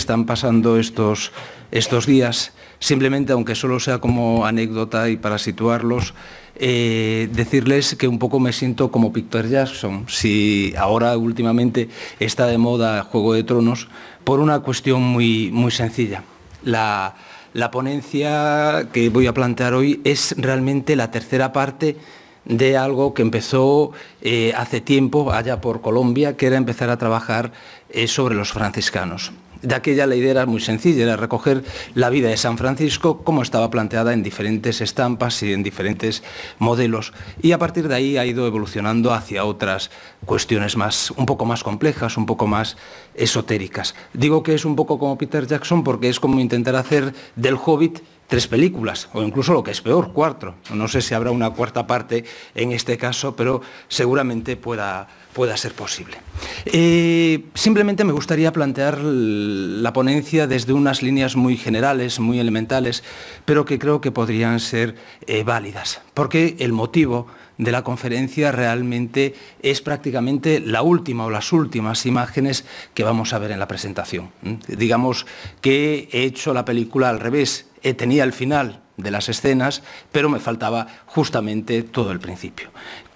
están pasando estos, estos días. Simplemente, aunque solo sea como anécdota y para situarlos, eh, decirles que un poco me siento como Victor Jackson. Si ahora últimamente está de moda Juego de Tronos, por una cuestión muy, muy sencilla. La, ponencia que voy a plantear hoy es realmente la tercera parte de algo que empezó eh, hace tiempo allá por Colombia, que era empezar a trabajar eh, sobre los franciscanos. De aquella la idea era muy sencilla, era recoger la vida de San Francisco como estaba planteada en diferentes estampas y en diferentes modelos. Y a partir de ahí ha ido evolucionando hacia otras cuestiones un poco más complejas, un poco más esotéricas. Digo que es un poco como Peter Jackson porque es como intentar hacer del hobbit tres películas, o incluso lo que es peor, cuatro. No sé si habrá una cuarta parte en este caso, pero seguramente pueda pueda ser posible. Eh, simplemente me gustaría plantear la ponencia desde unas líneas muy generales, muy elementales, pero que creo que podrían ser eh, válidas, porque el motivo de la conferencia realmente es prácticamente la última o las últimas imágenes que vamos a ver en la presentación. Digamos que he hecho la película al revés, he eh, tenía el final de las escenas, pero me faltaba justamente todo el principio.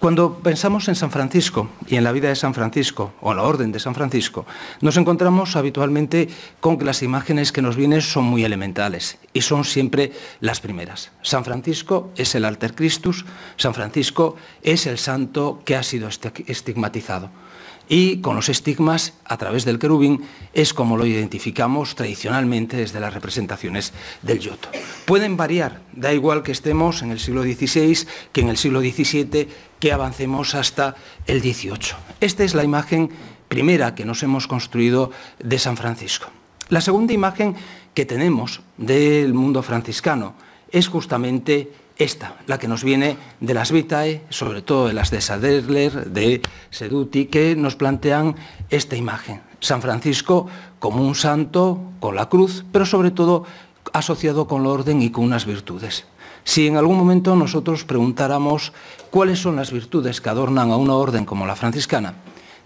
Cuando pensamos en San Francisco y en la vida de San Francisco o en la orden de San Francisco, nos encontramos habitualmente con que las imágenes que nos vienen son muy elementales y son siempre las primeras. San Francisco es el alter Christus, San Francisco es el santo que ha sido estigmatizado. Y con los estigmas, a través del querubín, es como lo identificamos tradicionalmente desde las representaciones del yoto. Pueden variar, da igual que estemos en el siglo XVI, que en el siglo XVII, que avancemos hasta el 18. Esta es la imagen primera que nos hemos construido de San Francisco. La segunda imagen que tenemos del mundo franciscano es justamente esta, la que nos viene de las Vitae, sobre todo de las de Saderler, de Seduti, que nos plantean esta imagen. San Francisco como un santo, con la cruz, pero sobre todo asociado con la orden y con unas virtudes. Si en algún momento nosotros preguntáramos cuáles son las virtudes que adornan a una orden como la franciscana,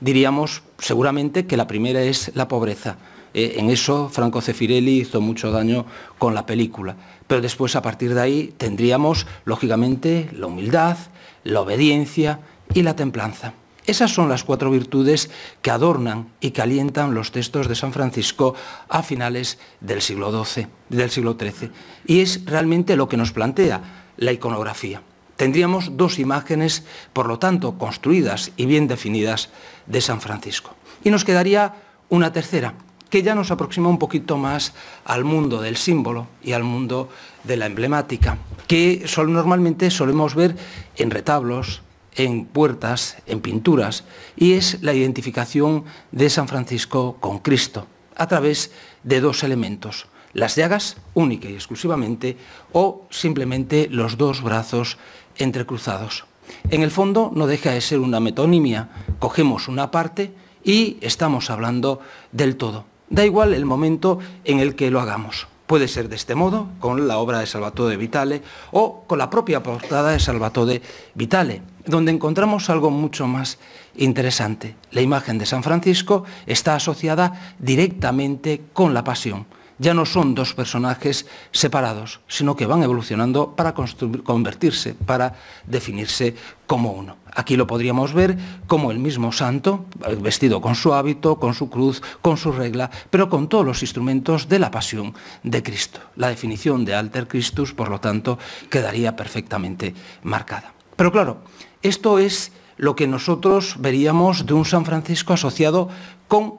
diríamos seguramente que la primera es la pobreza. Eh, en eso Franco Cefirelli hizo mucho daño con la película. Pero después, a partir de ahí, tendríamos, lógicamente, la humildad, la obediencia y la templanza. Esas son las cuatro virtudes que adornan y calientan los textos de San Francisco a finales del siglo XII, del siglo XIII. Y es realmente lo que nos plantea la iconografía. Tendríamos dos imágenes, por lo tanto, construidas y bien definidas de San Francisco. Y nos quedaría una tercera, que ya nos aproxima un poquito más al mundo del símbolo y al mundo de la emblemática, que normalmente solemos ver en retablos, en puertas, en pinturas, y es la identificación de San Francisco con Cristo, a través de dos elementos, las llagas única y exclusivamente, o simplemente los dos brazos entrecruzados. En el fondo no deja de ser una metonimia, cogemos una parte y estamos hablando del todo. Da igual el momento en el que lo hagamos. Puede ser de este modo, con la obra de Salvatore Vitale, o con la propia portada de Salvatore Vitale donde encontramos algo mucho más interesante. La imagen de San Francisco está asociada directamente con la pasión. Ya no son dos personajes separados, sino que van evolucionando para convertirse, para definirse como uno. Aquí lo podríamos ver como el mismo santo, vestido con su hábito, con su cruz, con su regla, pero con todos los instrumentos de la pasión de Cristo. La definición de Alter Christus, por lo tanto, quedaría perfectamente marcada. Pero claro, esto es lo que nosotros veríamos de un San Francisco asociado con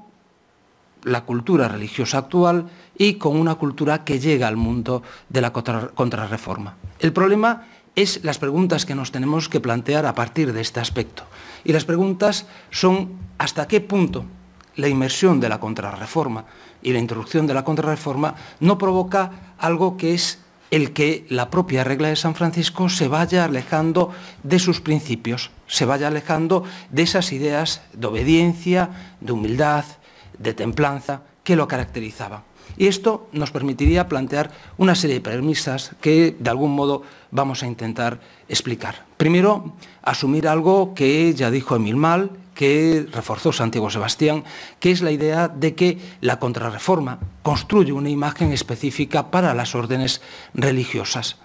la cultura religiosa actual y con una cultura que llega al mundo de la contrarreforma. El problema es las preguntas que nos tenemos que plantear a partir de este aspecto. Y las preguntas son hasta qué punto la inmersión de la contrarreforma y la introducción de la contrarreforma no provoca algo que es el que la propia regla de San Francisco se vaya alejando de sus principios, se vaya alejando de esas ideas de obediencia, de humildad, de templanza que lo caracterizaba. Y esto nos permitiría plantear una serie de premisas que de algún modo vamos a intentar explicar. Primero, asumir algo que ya dijo Emil Mal, que reforzó Santiago Sebastián, que es la idea de que la contrarreforma construye una imagen específica para las órdenes religiosas.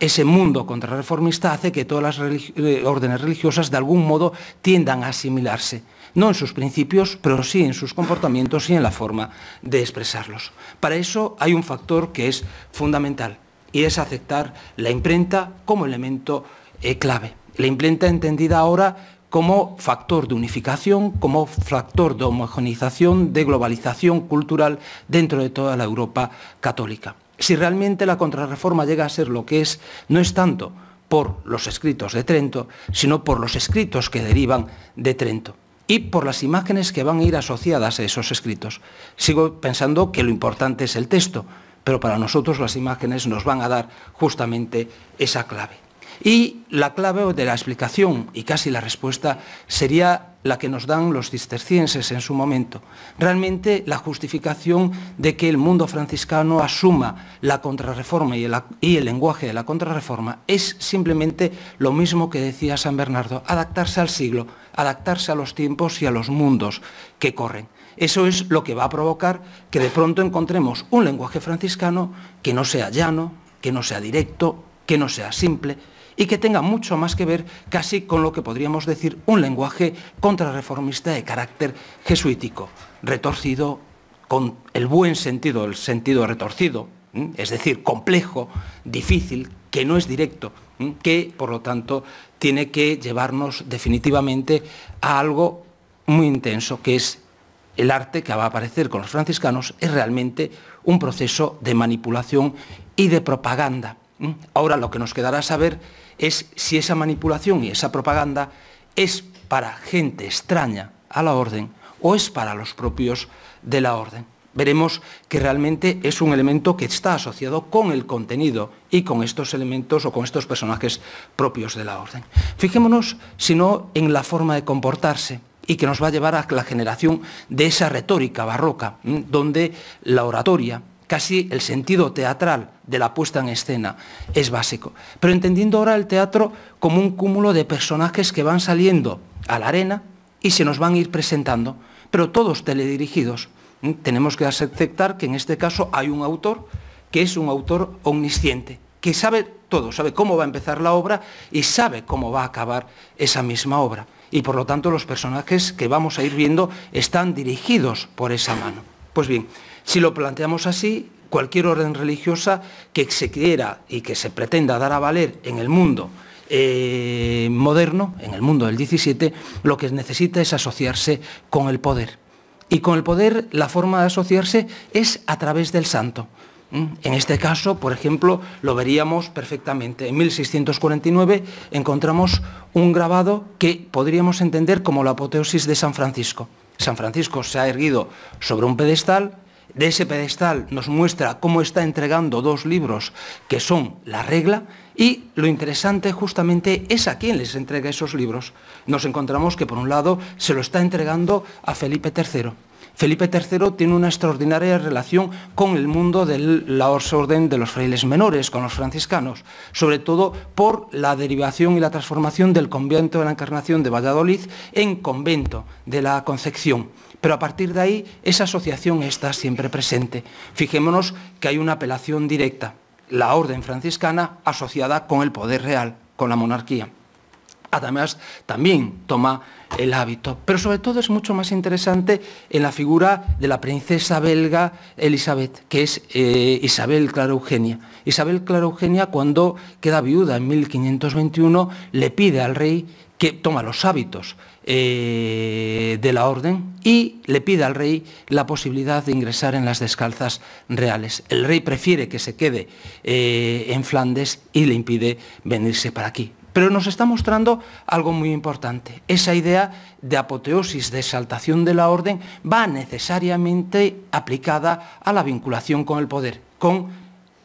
Ese mundo contrarreformista hace que todas las eh, órdenes religiosas de algún modo tiendan a asimilarse, no en sus principios, pero sí en sus comportamientos y en la forma de expresarlos. Para eso hay un factor que es fundamental y es aceptar la imprenta como elemento eh, clave. La imprenta entendida ahora como factor de unificación, como factor de homogenización, de globalización cultural dentro de toda la Europa católica. Si realmente la contrarreforma llega a ser lo que es, no es tanto por los escritos de Trento, sino por los escritos que derivan de Trento y por las imágenes que van a ir asociadas a esos escritos. Sigo pensando que lo importante es el texto, pero para nosotros las imágenes nos van a dar justamente esa clave. Y la clave de la explicación y casi la respuesta sería la que nos dan los cistercienses en su momento. Realmente la justificación de que el mundo franciscano asuma la contrarreforma y el, y el, lenguaje de la contrarreforma es simplemente lo mismo que decía San Bernardo, adaptarse al siglo, adaptarse a los tiempos y a los mundos que corren. Eso es lo que va a provocar que de pronto encontremos un lenguaje franciscano que no sea llano, que no sea directo, que no sea simple, y que tenga mucho más que ver casi con lo que podríamos decir un lenguaje contrarreformista de carácter jesuítico, retorcido con el buen sentido, el sentido retorcido, es decir, complejo, difícil, que no es directo, que por lo tanto tiene que llevarnos definitivamente a algo muy intenso, que es el arte que va a aparecer con los franciscanos, es realmente un proceso de manipulación y de propaganda. Ahora lo que nos quedará saber es si esa manipulación y esa propaganda es para gente extraña a la orden o es para los propios de la orden. Veremos que realmente es un elemento que está asociado con el contenido y con estos elementos o con estos personajes propios de la orden. Fijémonos, si no, en la forma de comportarse y que nos va a llevar a la generación de esa retórica barroca, donde la oratoria, así el sentido teatral de la puesta en escena es básico. Pero entendiendo ahora el teatro como un cúmulo de personajes que van saliendo a la arena y se nos van a ir presentando, pero todos teledirigidos. Tenemos que aceptar que en este caso hay un autor que es un autor omnisciente, que sabe todo, sabe cómo va a empezar la obra y sabe cómo va a acabar esa misma obra. Y por lo tanto los personajes que vamos a ir viendo están dirigidos por esa mano. Pues bien, si lo planteamos así, cualquier orden religiosa que se quiera y que se pretenda dar a valer en el mundo eh, moderno, en el mundo del 17, lo que necesita es asociarse con el poder. Y con el poder la forma de asociarse es a través del santo. ¿Mm? En este caso, por ejemplo, lo veríamos perfectamente. En 1649 encontramos un grabado que podríamos entender como la apoteosis de San Francisco. San Francisco se ha erguido sobre un pedestal, de ese pedestal nos muestra cómo está entregando dos libros que son la regla y lo interesante justamente es a quién les entrega esos libros. Nos encontramos que por un lado se lo está entregando a Felipe III. Felipe III tiene una extraordinaria relación con el mundo de la orden de los frailes menores, con los franciscanos, sobre todo por la derivación y la transformación del convento de la Encarnación de Valladolid en convento de la Concepción. Pero a partir de ahí, esa asociación está siempre presente. Fijémonos que hay una apelación directa, la orden franciscana asociada con el poder real, con la monarquía. Además, también toma el hábito, pero sobre todo es mucho más interesante en la figura de la princesa belga Elizabeth, que es eh, Isabel Clara Eugenia. Isabel Clara Eugenia, cuando queda viuda en 1521, le pide al rey que toma los hábitos eh, de la orden y le pide al rey la posibilidad de ingresar en las descalzas reales. El rey prefiere que se quede eh, en Flandes y le impide venirse para aquí. Pero nos está mostrando algo muy importante. Esa idea de apoteosis, de exaltación de la orden, va necesariamente aplicada a la vinculación con el poder, con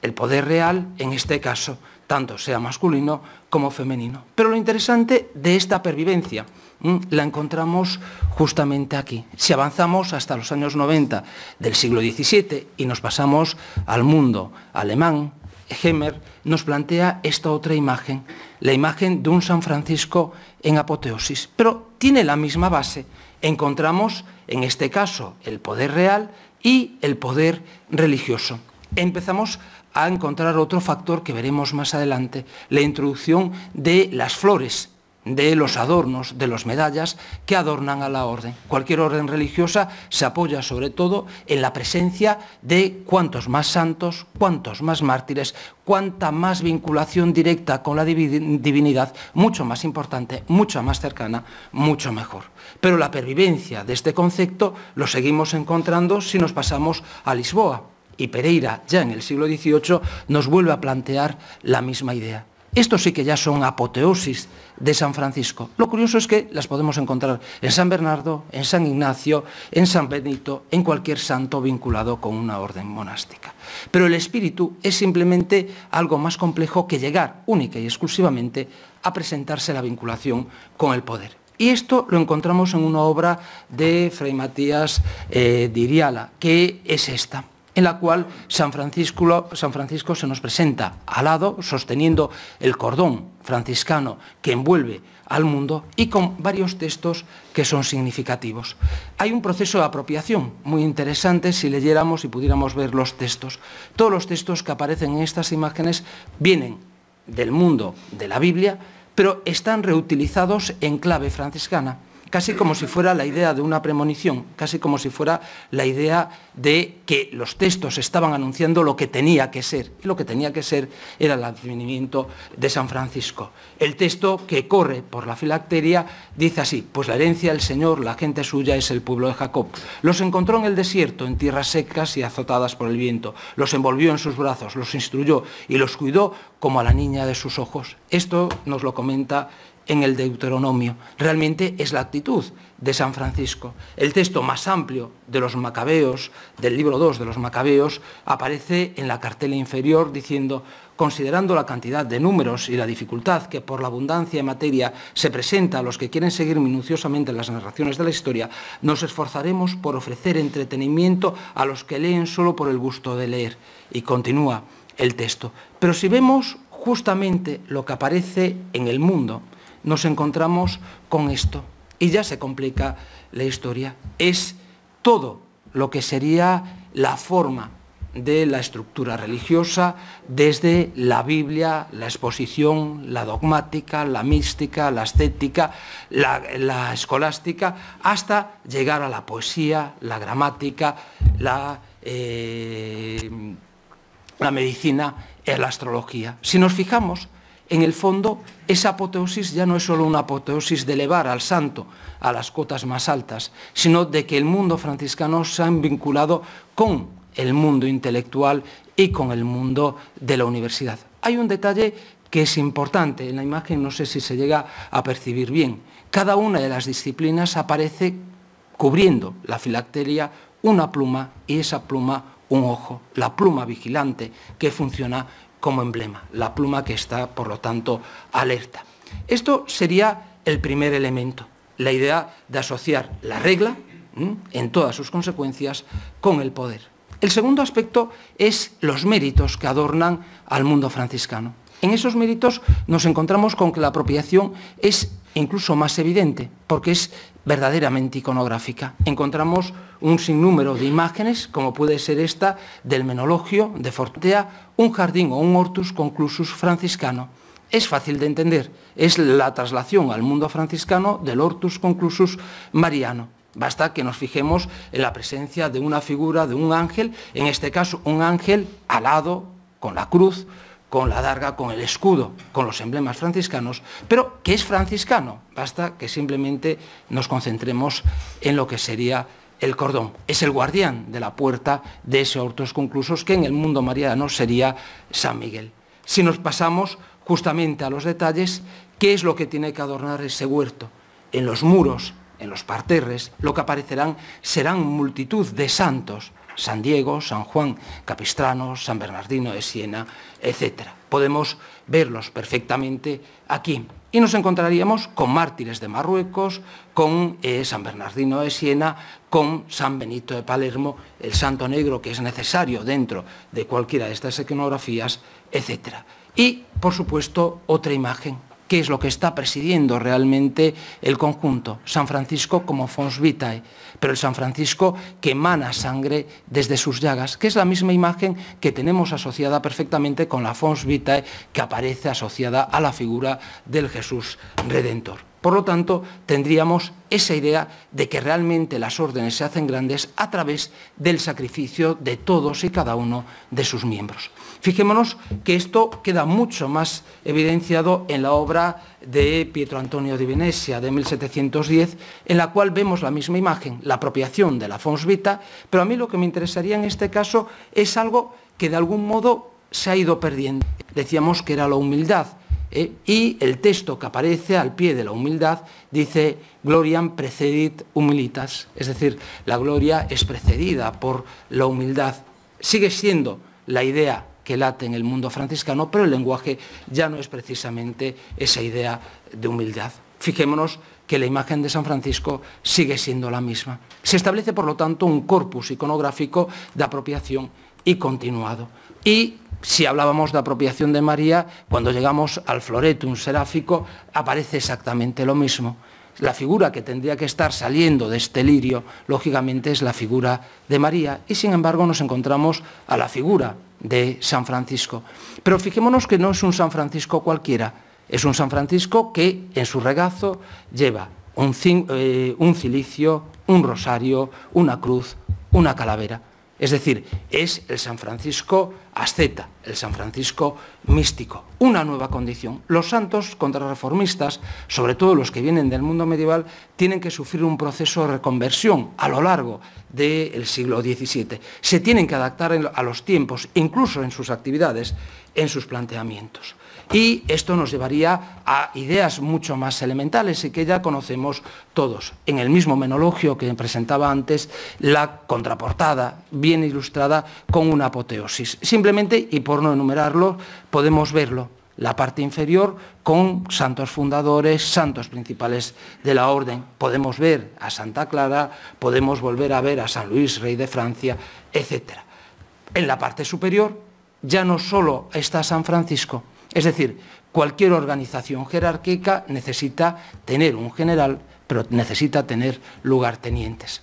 el poder real en este caso tanto sea masculino como femenino. Pero lo interesante de esta pervivencia mm, la encontramos justamente aquí. Si avanzamos hasta los años 90 del siglo XVII y nos pasamos al mundo alemán, Hemer nos plantea esta otra imagen, la imagen de un San Francisco en apoteosis, pero tiene la misma base. Encontramos, en este caso, el poder real y el poder religioso. Empezamos a encontrar otro factor que veremos más adelante, la introducción de las flores, de los adornos, de las medallas que adornan a la orden. Cualquier orden religiosa se apoya sobre todo en la presencia de cuantos más santos, cuantos más mártires, cuanta más vinculación directa con la divinidad, mucho más importante, mucho más cercana, mucho mejor. Pero la pervivencia de este concepto lo seguimos encontrando si nos pasamos a Lisboa y Pereira ya en el siglo XVIII nos vuelve a plantear la misma idea. Estos sí que ya son apoteosis de San Francisco. Lo curioso es que las podemos encontrar en San Bernardo, en San Ignacio, en San Benito, en cualquier santo vinculado con una orden monástica. Pero el espíritu es simplemente algo más complejo que llegar única y exclusivamente a presentarse la vinculación con el poder. Y esto lo encontramos en una obra de Fray Matías eh, Diriala, que es esta en la cual San Francisco, se nos presenta al lado, sosteniendo el cordón franciscano que envuelve al mundo y con varios textos que son significativos. Hay un proceso de apropiación muy interesante si leyéramos y pudiéramos ver los textos. Todos los textos que aparecen en estas imágenes vienen del mundo de la Biblia, pero están reutilizados en clave franciscana casi como si fuera la idea de una premonición, casi como si fuera la idea de que los textos estaban anunciando lo que tenía que ser. Y lo que tenía que ser era el advenimiento de San Francisco. El texto que corre por la filacteria dice así, pues la herencia del Señor, la gente suya es el pueblo de Jacob. Los encontró en el desierto, en tierras secas y azotadas por el viento. Los envolvió en sus brazos, los instruyó y los cuidó como a la niña de sus ojos. Esto nos lo comenta en el Deuteronomio. Realmente es la actitud de San Francisco. El texto más amplio de los Macabeos, del libro 2 de los Macabeos, aparece en la cartela inferior diciendo, considerando la cantidad de números y la dificultad que por la abundancia de materia se presenta a los que quieren seguir minuciosamente las narraciones de la historia, nos esforzaremos por ofrecer entretenimiento a los que leen solo por el gusto de leer. Y continúa el texto. Pero si vemos justamente lo que aparece en el mundo, nos encontramos con esto. Y ya se complica la historia. Es todo lo que sería la forma de la estructura religiosa desde la Biblia, la exposición, la dogmática, la mística, la estética, la, escolástica, hasta llegar a la poesía, la gramática, la, eh, la medicina, eh, la astrología. Si nos fijamos, en el fondo, esa apoteosis ya no es solo una apoteosis de elevar al santo a las cotas más altas, sino de que el mundo franciscano se ha vinculado con el mundo intelectual y con el mundo de la universidad. Hay un detalle que es importante, en la imagen no sé si se llega a percibir bien. Cada una de las disciplinas aparece cubriendo la filacteria una pluma y esa pluma un ojo, la pluma vigilante que funciona como emblema, la pluma que está, por lo tanto, alerta. Esto sería el primer elemento, la idea de asociar la regla, en todas sus consecuencias, con el poder. El segundo aspecto es los méritos que adornan al mundo franciscano. En esos méritos nos encontramos con que la apropiación es incluso más evidente, porque es verdaderamente iconográfica. Encontramos un sinnúmero de imágenes, como puede ser esta del menologio de Fortea, un jardín o un hortus conclusus franciscano. Es fácil de entender, es la traslación al mundo franciscano del hortus conclusus mariano. Basta que nos fijemos en la presencia de una figura, de un ángel, en este caso un ángel alado con la cruz, con la darga, con el escudo, con los emblemas franciscanos, pero ¿qué es franciscano. Basta que simplemente nos concentremos en lo que sería el cordón. Es el guardián de la puerta de ese hortos conclusos que en el mundo mariano sería San Miguel. Si nos pasamos justamente a los detalles, ¿qué es lo que tiene que adornar ese huerto? En los muros, en los parterres, lo que aparecerán serán multitud de santos, San Diego, San Juan Capistrano, San Bernardino de Siena, etc. Podemos verlos perfectamente aquí. Y nos encontraríamos con mártires de Marruecos, con eh, San Bernardino de Siena, con San Benito de Palermo, el Santo Negro que es necesario dentro de cualquiera de estas iconografías, etc. Y, por supuesto, otra imagen qué es lo que está presidiendo realmente el conjunto. San Francisco como fons vitae, pero el San Francisco que emana sangre desde sus llagas, que es la misma imagen que tenemos asociada perfectamente con la fons vitae que aparece asociada a la figura del Jesús Redentor. Por lo tanto, tendríamos esa idea de que realmente las órdenes se hacen grandes a través del sacrificio de todos y cada uno de sus miembros. Fijémonos que esto queda mucho más evidenciado en la obra de Pietro Antonio di Venecia de 1710, en la cual vemos la misma imagen, la apropiación de la Vita, pero a mí lo que me interesaría en este caso es algo que de algún modo se ha ido perdiendo. Decíamos que era la humildad, ¿eh? y el texto que aparece al pie de la humildad dice gloriam precedit humilitas, es decir, la gloria es precedida por la humildad. Sigue siendo la idea que late en el mundo franciscano, pero el lenguaje ya no es precisamente esa idea de humildad. Fijémonos que la imagen de San Francisco sigue siendo la misma. Se establece, por lo tanto, un corpus iconográfico de apropiación y continuado. Y si hablábamos de apropiación de María, cuando llegamos al floretum seráfico aparece exactamente lo mismo. La figura que tendría que estar saliendo de este lirio, lógicamente, es la figura de María y, sin embargo, nos encontramos a la figura de San Francisco. Pero fijémonos que no es un San Francisco cualquiera, es un San Francisco que en su regazo lleva un, eh, un cilicio, un rosario, una cruz, una calavera. Es decir, es el San Francisco asceta, el San Francisco místico. Una nueva condición. Los santos contrarreformistas, sobre todo los que vienen del mundo medieval, tienen que sufrir un proceso de reconversión a lo largo del siglo XVII. Se tienen que adaptar a los tiempos, incluso en sus actividades, en sus planteamientos. Y esto nos llevaría a ideas mucho más elementales y que ya conocemos todos. En el mismo menologio que presentaba antes, la contraportada, bien ilustrada con una apoteosis. Simplemente, y por no enumerarlo, podemos verlo la parte inferior con santos fundadores, santos principales de la orden. Podemos ver a Santa Clara, podemos volver a ver a San Luis, rey de Francia, etc. En la parte superior ya no solo está San Francisco, es decir, cualquier organización jerárquica necesita tener un general, pero necesita tener lugartenientes.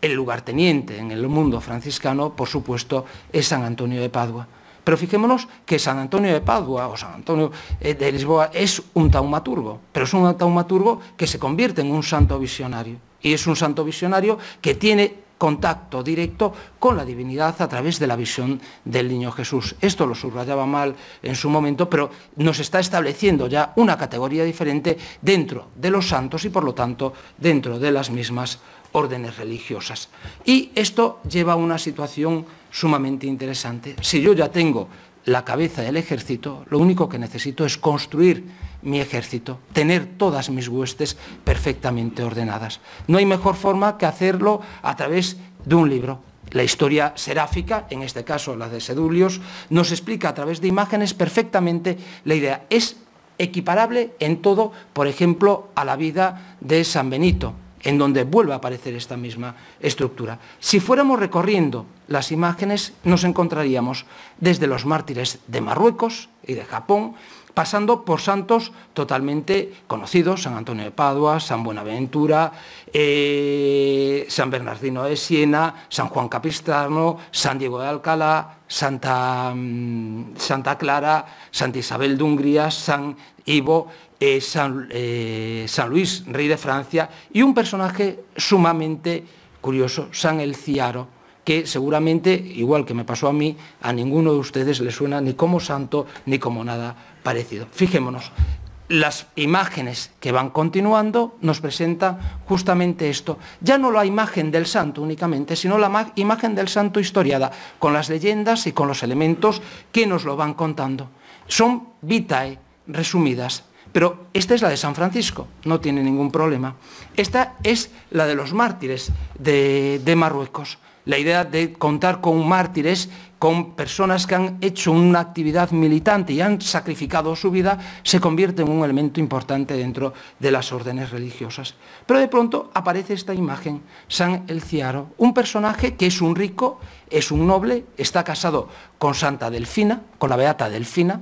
El lugarteniente en el mundo franciscano, por supuesto, es San Antonio de Padua. Pero fijémonos que San Antonio de Padua o San Antonio eh, de Lisboa es un taumaturgo, pero es un taumaturgo que se convierte en un santo visionario. Y es un santo visionario que tiene contacto directo con la divinidad a través de la visión del niño Jesús. Esto lo subrayaba mal en su momento, pero nos está estableciendo ya una categoría diferente dentro de los santos y por lo tanto dentro de las mismas órdenes religiosas. Y esto lleva a una situación sumamente interesante. Si yo ya tengo la cabeza del ejército, lo único que necesito es construir mi ejército, tener todas mis huestes perfectamente ordenadas. No hay mejor forma que hacerlo a través de un libro, la historia seráfica, en este caso la de Sedulios, nos explica a través de imágenes perfectamente la idea. Es equiparable en todo, por ejemplo, a la vida de San Benito, en donde vuelve a aparecer esta misma estructura. Si fuéramos recorriendo las imágenes, nos encontraríamos desde los mártires de Marruecos y de Japón, pasando por santos totalmente conocidos, San Antonio de Padua, San Buenaventura, eh, San Bernardino de Siena, San Juan Capistrano, San Diego de Alcalá, Santa, mm, Clara, Santa Isabel de Hungría, San Ivo, eh, San, eh, San Luis, rey de Francia, y un personaje sumamente curioso, San Elciaro, que seguramente, igual que me pasó a mí, a ninguno de ustedes le suena ni como santo ni como nada parecido. Fijémonos, las imágenes que van continuando nos presenta justamente esto. Ya no la imagen del santo únicamente, sino la imagen del santo historiada, con las leyendas y con los elementos que nos lo van contando. Son vitae resumidas, pero esta es la de San Francisco, no tiene ningún problema. Esta es la de los mártires de Marruecos la idea de contar con mártires, con personas que han hecho una actividad militante y han sacrificado su vida, se convierte en un elemento importante dentro de las órdenes religiosas. Pero de pronto aparece esta imagen, San Elciaro, un personaje que es un rico, es un noble, está casado con Santa Delfina, con la Beata Delfina,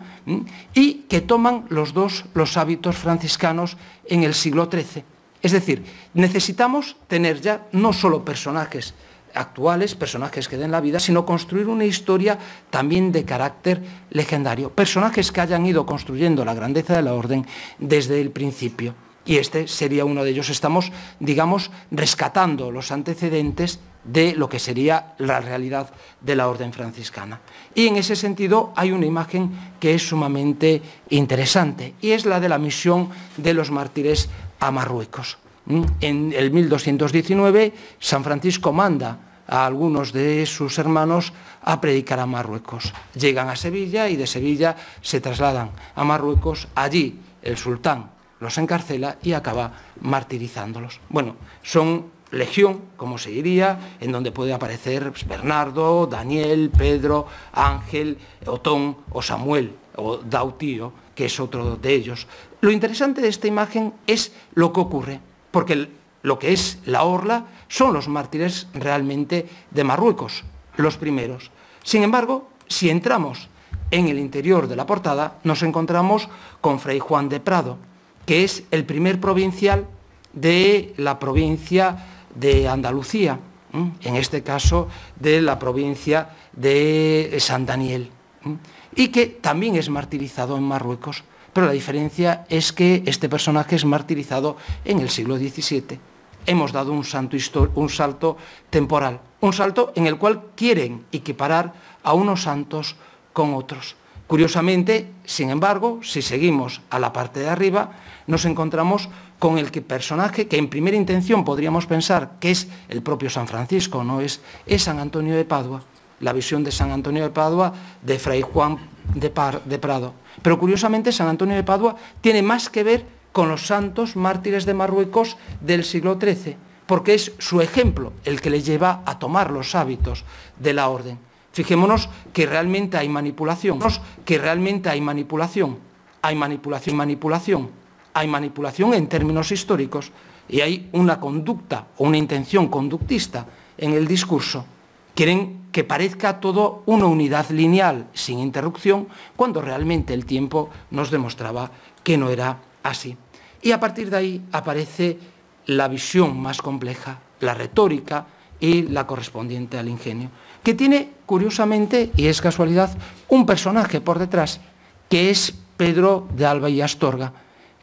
y que toman los dos los hábitos franciscanos en el siglo XIII. Es decir, necesitamos tener ya no solo personajes, actuales, personajes que den la vida, sino construir una historia también de carácter legendario, personajes que hayan ido construyendo la grandeza de la orden desde el principio. Y este sería uno de ellos. Estamos, digamos, rescatando los antecedentes de lo que sería la realidad de la orden franciscana. Y en ese sentido hay una imagen que es sumamente interesante y es la de la misión de los mártires a Marruecos. ¿Mm? En el 1219, San Francisco manda a algunos de sus hermanos a predicar a Marruecos. Llegan a Sevilla y de Sevilla se trasladan a Marruecos. Allí el sultán los encarcela y acaba martirizándolos. Bueno, son legión, como se diría, en donde puede aparecer Bernardo, Daniel, Pedro, Ángel, Otón o Samuel o Dautío, que es otro de ellos. Lo interesante de esta imagen es lo que ocurre porque lo que es la orla son los mártires realmente de Marruecos, los primeros. Sin embargo, si entramos en el interior de la portada, nos encontramos con Fray Juan de Prado, que es el primer provincial de la provincia de Andalucía, en este caso de la provincia de San Daniel, y que también es martirizado en Marruecos. Pero la diferencia es que este personaje es martirizado en el siglo XVII. Hemos dado un, salto temporal, un salto en el cual quieren equiparar a unos santos con otros. Curiosamente, sin embargo, si seguimos a la parte de arriba, nos encontramos con el que personaje que en primera intención podríamos pensar que es el propio San Francisco, no es, es San Antonio de Padua, la visión de San Antonio de Padua de Fray Juan de, Prado. Pero curiosamente San Antonio de Padua tiene más que ver con los santos mártires de Marruecos del siglo XIII, porque es su ejemplo el que le lleva a tomar los hábitos de la orden. Fijémonos que realmente hay manipulación, que realmente hay manipulación, hay manipulación, manipulación, hay manipulación en términos históricos y hay una conducta o una intención conductista en el discurso. Quieren que parezca todo una unidad lineal sin interrupción, cuando realmente el tiempo nos demostraba que no era así. Y a partir de ahí aparece la visión más compleja, la retórica y la correspondiente al ingenio, que tiene, curiosamente, y es casualidad, un personaje por detrás, que es Pedro de Alba y Astorga,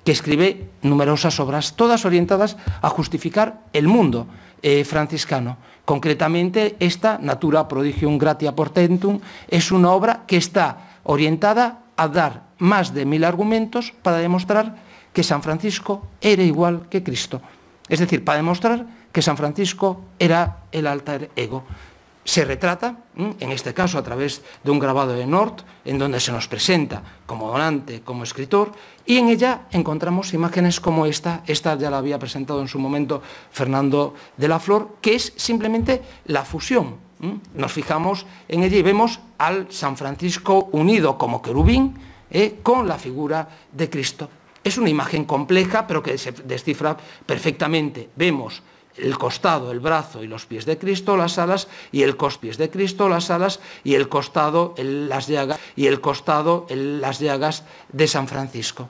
que escribe numerosas obras, todas orientadas a justificar el mundo eh, franciscano. Concretamente, esta, Natura Prodigium Gratia Portentum, es una obra que está orientada a dar más de mil argumentos para demostrar que San Francisco era igual que Cristo. Es decir, para demostrar que San Francisco era el altar ego se retrata, en este caso a través de un grabado de Nort, en donde se nos presenta como donante, como escritor, y en ella encontramos imágenes como esta, esta ya la había presentado en su momento Fernando de la Flor, que es simplemente la fusión. Nos fijamos en ella y vemos al San Francisco unido como querubín ¿eh? con la figura de Cristo. Es una imagen compleja, pero que se descifra perfectamente. Vemos el costado, el brazo y los pies de Cristo, las alas y el pies de Cristo, las alas y el costado, las llagas y el costado, las llagas de San Francisco.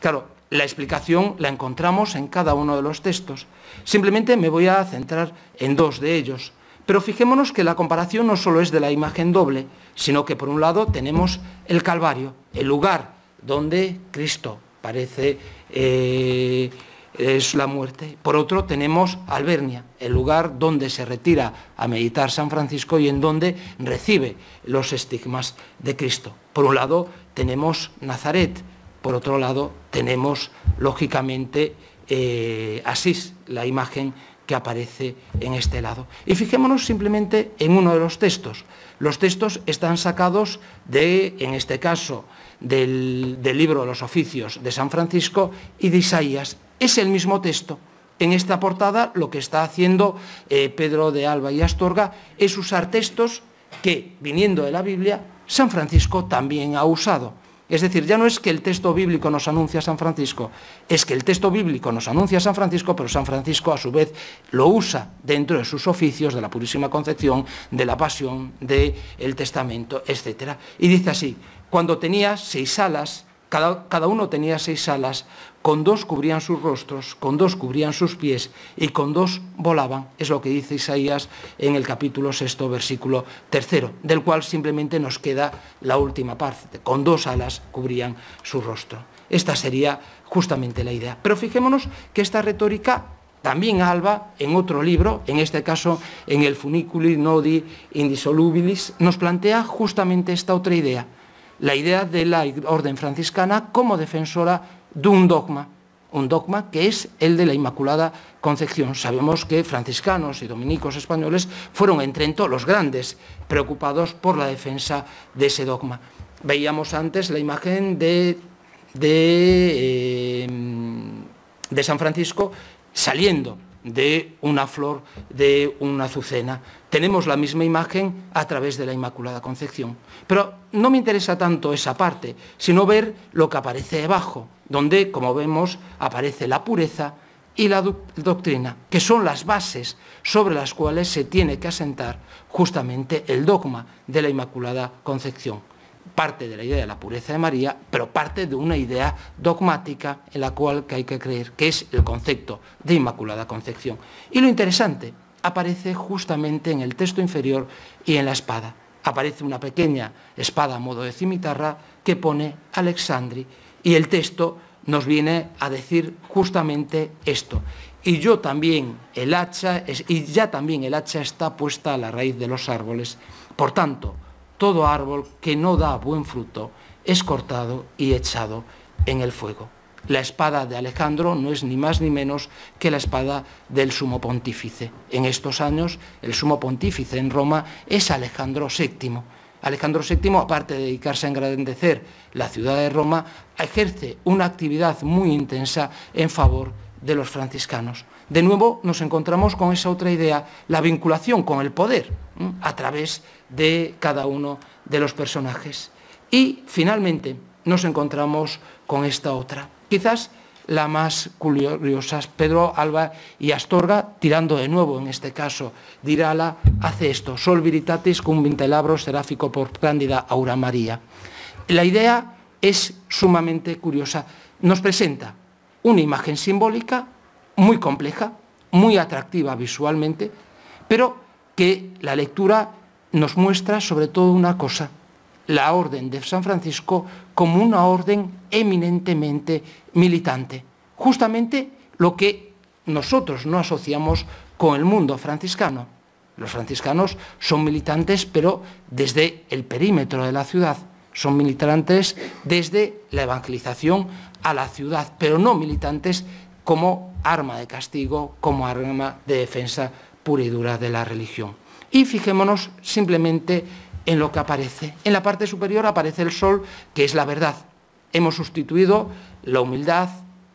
Claro, la explicación la encontramos en cada uno de los textos. Simplemente me voy a centrar en dos de ellos. Pero fijémonos que la comparación no solo es de la imagen doble, sino que por un lado tenemos el Calvario, el lugar donde Cristo parece eh, es la muerte. Por otro, tenemos Albernia, el lugar donde se retira a meditar San Francisco y en donde recibe los estigmas de Cristo. Por un lado, tenemos Nazaret, por otro lado, tenemos, lógicamente, eh, Asís, la imagen que aparece en este lado. Y fijémonos simplemente en uno de los textos. Los textos están sacados de, en este caso, del, del libro de Los Oficios de San Francisco y de Isaías es el mismo texto. En esta portada lo que está haciendo eh, Pedro de Alba y Astorga es usar textos que, viniendo de la Biblia, San Francisco también ha usado. Es decir, ya no es que el texto bíblico nos anuncia a San Francisco, es que el texto bíblico nos anuncia a San Francisco, pero San Francisco a su vez lo usa dentro de sus oficios, de la Purísima Concepción, de la Pasión, del Testamento, etc. Y dice así, cuando tenía seis alas, cada, cada uno tenía seis alas, con dos cubrían sus rostros, con dos cubrían sus pies y con dos volaban, es lo que dice Isaías en el capítulo sexto, versículo tercero, del cual simplemente nos queda la última parte, con dos alas cubrían su rostro. Esta sería justamente la idea. Pero fijémonos que esta retórica también Alba, en otro libro, en este caso en el Funiculi Nodi Indissolubilis, nos plantea justamente esta otra idea, la idea de la orden franciscana como defensora de un dogma, un dogma que es el de la Inmaculada Concepción. Sabemos que franciscanos y dominicos españoles fueron en Trento los grandes preocupados por la defensa de ese dogma. Veíamos antes la imagen de, de eh, San Francisco saliendo de una flor, de una azucena. Tenemos la misma imagen a través de la Inmaculada Concepción. Pero no me interesa tanto esa parte, sino ver lo que aparece debajo, donde, como vemos, aparece la pureza y la doctrina, que son las bases sobre las cuales se tiene que asentar justamente el dogma de la Inmaculada Concepción parte de la idea de la pureza de María, pero parte de una idea dogmática en la cual hay que creer, que es el concepto de Inmaculada Concepción. Y lo interesante, aparece justamente en el texto inferior y en la espada. Aparece una pequeña espada a modo de cimitarra que pone Alexandri y el texto nos viene a decir justamente esto. Y yo también el hacha, y ya también el hacha está puesta a la raíz de los árboles. Por tanto, todo árbol que no da buen fruto es cortado y echado en el fuego. La espada de Alejandro no es ni más ni menos que la espada del sumo pontífice. En estos años, el sumo pontífice en Roma es Alejandro VII. Alejandro VII, aparte de dedicarse a engrandecer la ciudad de Roma, ejerce una actividad muy intensa en favor de de los franciscanos. De nuevo nos encontramos con esa otra idea, la vinculación con el poder a través de cada uno de los personajes. Y finalmente nos encontramos con esta otra, quizás la más curiosa, Pedro Alba y Astorga, tirando de nuevo en este caso, Dirala hace esto, sol viritatis cum vintelabro seráfico por cándida aura María. La idea es sumamente curiosa, nos presenta una imagen simbólica muy compleja, muy atractiva visualmente, pero que la lectura nos muestra sobre todo una cosa, la orden de San Francisco como una orden eminentemente militante, justamente lo que nosotros no asociamos con el mundo franciscano. Los franciscanos son militantes, pero desde el perímetro de la ciudad son militantes desde la evangelización a la ciudad, pero no militantes como arma de castigo, como arma de defensa pura y dura de la religión. Y fijémonos simplemente en lo que aparece. En la parte superior aparece el sol, que es la verdad. Hemos sustituido la humildad,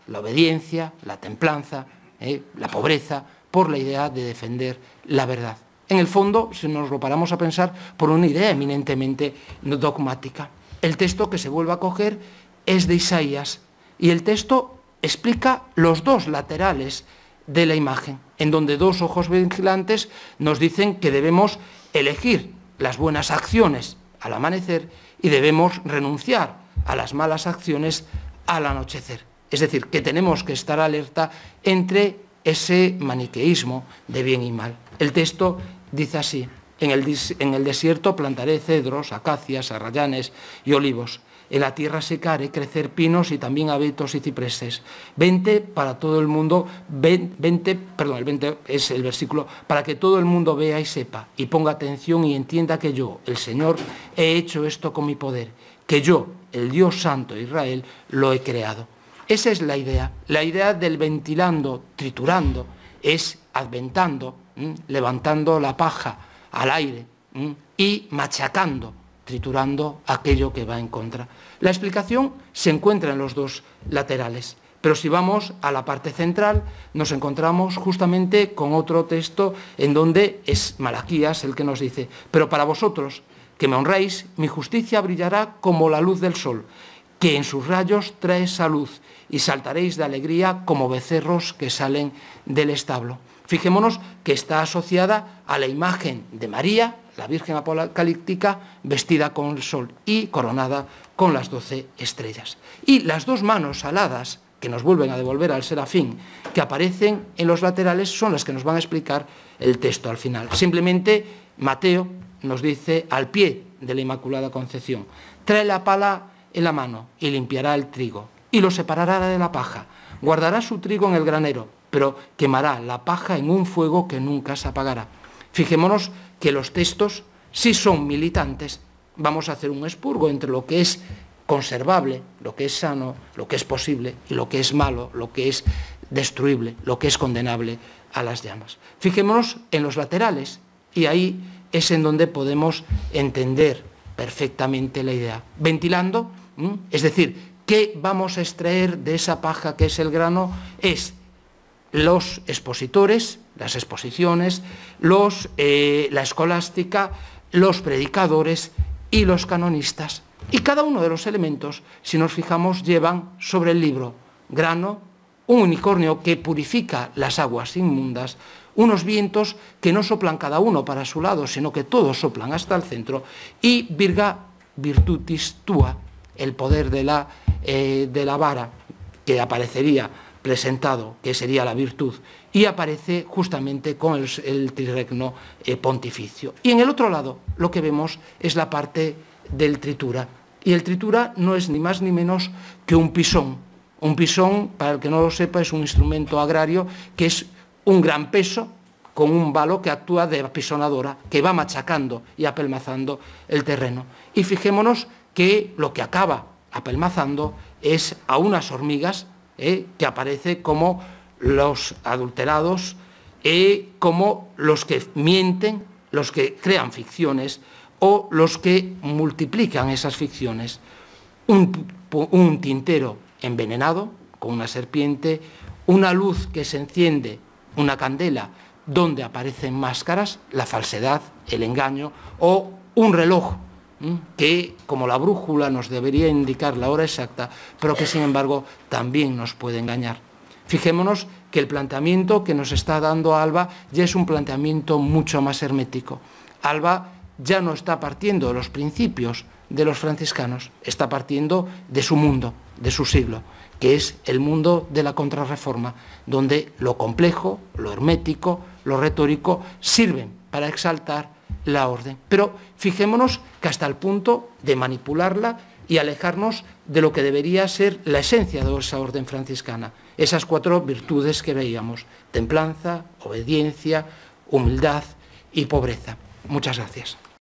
la obediencia, la templanza, eh, la pobreza, por la idea de defender la verdad en el fondo, si nos lo paramos a pensar, por una idea eminentemente dogmática. El texto que se vuelve a coger es de Isaías y el texto explica los dos laterales de la imagen, en donde dos ojos vigilantes nos dicen que debemos elegir las buenas acciones al amanecer y debemos renunciar a las malas acciones al anochecer. Es decir, que tenemos que estar alerta entre ese maniqueísmo de bien y mal. El texto Dice así, en el, desierto plantaré cedros, acacias, arrayanes y olivos. En la tierra seca haré crecer pinos y también abetos y cipreses. Vente para todo el mundo, vente, perdón, el es el versículo, para que todo el mundo vea y sepa y ponga atención y entienda que yo, el Señor, he hecho esto con mi poder, que yo, el Dios Santo de Israel, lo he creado. Esa es la idea. La idea del ventilando, triturando, es adventando, levantando la paja al aire y machacando, triturando aquello que va en contra. La explicación se encuentra en los dos laterales. Pero si vamos a la parte central, nos encontramos justamente con otro texto en donde es Malaquías el que nos dice, pero para vosotros que me honráis, mi justicia brillará como la luz del sol, que en sus rayos trae salud, y saltaréis de alegría como becerros que salen del establo. Fijémonos que está asociada a la imagen de María, la Virgen Apocalíptica, vestida con el sol y coronada con las doce estrellas. Y las dos manos aladas, que nos vuelven a devolver al serafín, que aparecen en los laterales, son las que nos van a explicar el texto al final. Simplemente Mateo nos dice al pie de la Inmaculada Concepción, trae la pala en la mano y limpiará el trigo, y lo separará de la paja, guardará su trigo en el granero, pero quemará la paja en un fuego que nunca se apagará. Fijémonos que los textos, si son militantes, vamos a hacer un espurgo entre lo que es conservable, lo que es sano, lo que es posible, y lo que es malo, lo que es destruible, lo que es condenable a las llamas. Fijémonos en los laterales, y ahí es en donde podemos entender perfectamente la idea. Ventilando, es decir, ¿qué vamos a extraer de esa paja que es el grano? Es los expositores, las exposiciones, los, eh, la escolástica, los predicadores y los canonistas. Y cada uno de los elementos, si nos fijamos, llevan sobre el libro grano, un unicornio que purifica las aguas inmundas, unos vientos que no soplan cada uno para su lado, sino que todos soplan hasta el centro, y virga virtutis tua, el poder de la eh, vara, que aparecería presentado, que sería la virtud, y aparece justamente con el, el eh, pontificio. Y en el otro lado lo que vemos es la parte del tritura. Y el tritura no es ni más ni menos que un pisón. Un pisón, para el que no lo sepa, es un instrumento agrario que es un gran peso con un balo que actúa de apisonadora, que va machacando y apelmazando el terreno. Y fijémonos que lo que acaba apelmazando es a unas hormigas ¿eh? que aparece como los adulterados, ¿eh? como los que mienten, los que crean ficciones o los que multiplican esas ficciones. un tintero envenenado con una serpiente, una luz que se enciende, una candela donde aparecen máscaras, la falsedad, el engaño o un reloj que como la brújula nos debería indicar la hora exacta, pero que sin embargo también nos puede engañar. Fijémonos que el planteamiento que nos está dando Alba ya es un planteamiento mucho más hermético. Alba ya no está partiendo de los principios de los franciscanos, está partiendo de su mundo, de su siglo, que es el mundo de la contrarreforma, donde lo complejo, lo hermético, lo retórico sirven para exaltar la orden. Pero fijémonos que hasta el punto de manipularla y alejarnos de lo que debería ser la esencia de esa orden franciscana, esas cuatro virtudes que veíamos, templanza, obediencia, humildad y pobreza. Muchas gracias.